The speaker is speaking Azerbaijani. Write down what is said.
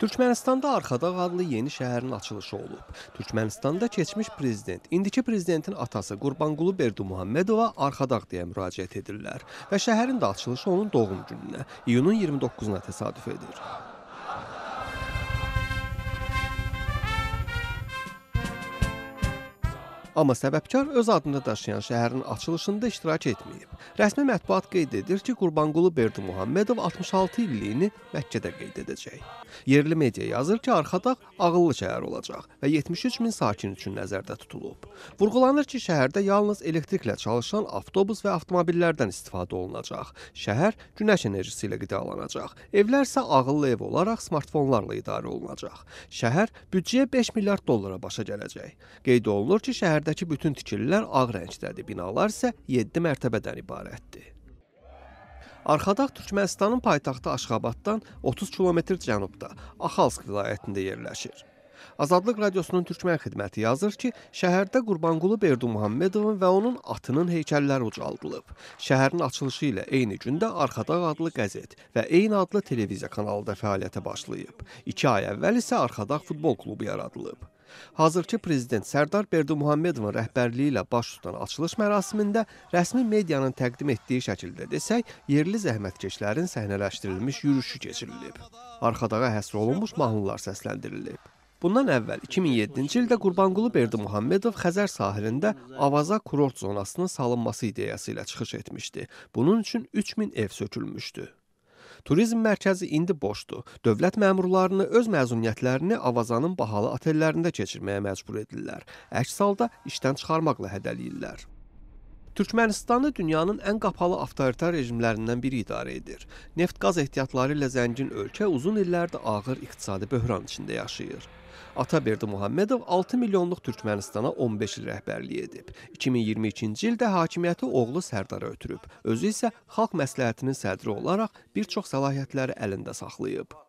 Türkmənistanda Arxadağ adlı yeni şəhərin açılışı olub. Türkmənistanda keçmiş prezident, indiki prezidentin atası Qurbanqulu Berdimuhammedova Arxadağ deyə müraciət edirlər və şəhərin də açılışı onun doğum gününə, iyunun 29-una təsadüf edir. Amma səbəbkar öz adını daşıyan şəhərin açılışında iştirak etməyib. Rəsmi mətbuat qeyd edir ki, Qurbanqulu Berdimuhammedov 66 illiyini Məkkədə qeyd edəcək. Yerli media yazır ki, Arxadağ ağıllı şəhər olacaq və 73 min sakin üçün nəzərdə tutulub. Vurğulanır ki, şəhərdə yalnız elektriklə çalışan avtobus və avtomobillərdən istifadə olunacaq. Şəhər günəş enerjisi ilə qidalanacaq. Evlər isə ağıllı ev olaraq smartfonlarla idarə olunacaq. Şəhər büdcəyə 5 milyard dollara başa gələcək. Qeyd olunur ki, şəhər şəhərdəki bütün tikililər ağ rəngdədir, binalar isə 7 mərtəbədən ibarətdir. Arxadaq Türkmenistanın paytaxtı Aşxabaddan 30 kilometr cənubda Axalsk vilayətində yerləşir. Azadlıq radiosunun Türkmen xidməti yazır ki, şəhərdə Qurbanqulu Berdumuhammedovun və onun atının heykəlləri ucaldılıb. Şəhərin açılışı ilə eyni gündə Arxadaq adlı qəzet və eyni adlı televiziya kanalı da fəaliyyətə başlayıb. 2 ay əvvəl isə Arxadaq futbol klubu yaradılıb. Hazırki prezident Sərdar Berdimuhamedovun rəhbərliyi ilə baş tutan açılış mərasimində rəsmi medianın təqdim etdiyi şəkildə desək, yerli zəhmətkeşlərin səhnələşdirilmiş yürüşü keçirilib. Arxadağa həsr olunmuş mahnılar səsləndirilib. Bundan əvvəl 2007-ci ildə Qurbanqulu Berdimuhamedov Xəzər sahilində Avaza kurort zonasının salınması ideyası ilə çıxış etmişdi. Bunun üçün 3000 ev sökülmüşdü. Turizm mərkəzi indi boşdur. Dövlət məmurlarını öz məzuniyyətlərini Avazanın bahalı otellərində keçirməyə məcbur edirlər. Əks halda işdən çıxarmaqla hədələyirlər. Türkmənistanı dünyanın ən qapalı avtoritar rejimlərindən biri idarə edir. Neft-qaz ehtiyatları ilə zəngin ölkə uzun illərdir ağır iqtisadi böhran içində yaşayır. Ataberdi Muhammedov 6 milyonluq Türkmənistana 15 il rəhbərlik edib. 2022-ci ildə hakimiyyəti oğlu Sərdara ötürüb. Özü isə xalq məsləhətinin sədri olaraq bir çox səlahiyyətləri əlində saxlayıb.